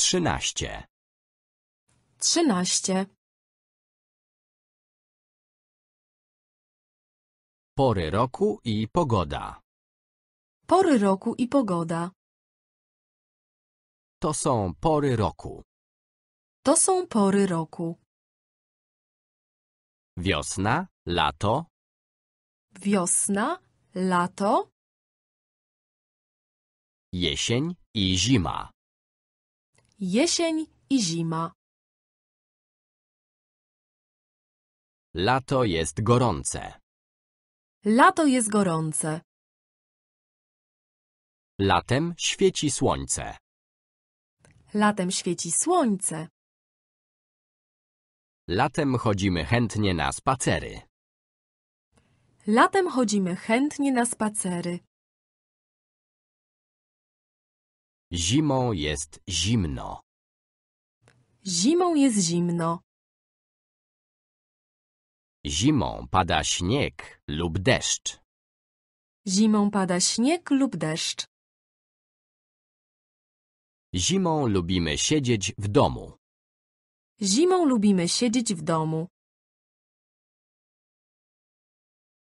Trzynaście. Trzynaście. Pory roku i pogoda. Pory roku i pogoda. To są pory roku. To są pory roku. Wiosna, lato. Wiosna, lato. Jesień i zima. Jesień i zima. Lato jest gorące. Lato jest gorące. Latem świeci słońce. Latem świeci słońce. Latem chodzimy chętnie na spacery. Latem chodzimy chętnie na spacery. Zimą jest zimno. Zimą jest zimno. Zimą pada śnieg lub deszcz. Zimą pada śnieg lub deszcz. Zimą lubimy siedzieć w domu. Zimą lubimy siedzieć w domu.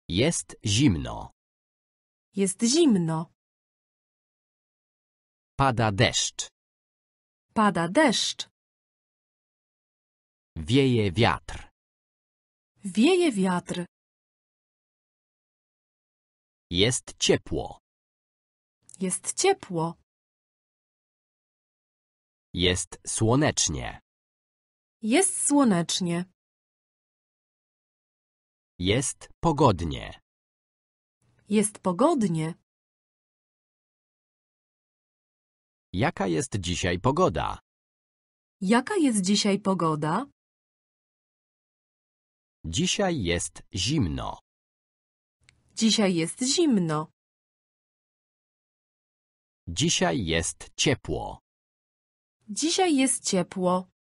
Jest zimno. Jest zimno. Pada deszcz. Pada deszcz. Wieje wiatr. Wieje wiatr. Jest ciepło. Jest ciepło. Jest słonecznie. Jest słonecznie. Jest pogodnie. Jest pogodnie. Jaka jest dzisiaj pogoda? Jaka jest dzisiaj pogoda? Dzisiaj jest zimno. Dzisiaj jest zimno. Dzisiaj jest ciepło. Dzisiaj jest ciepło.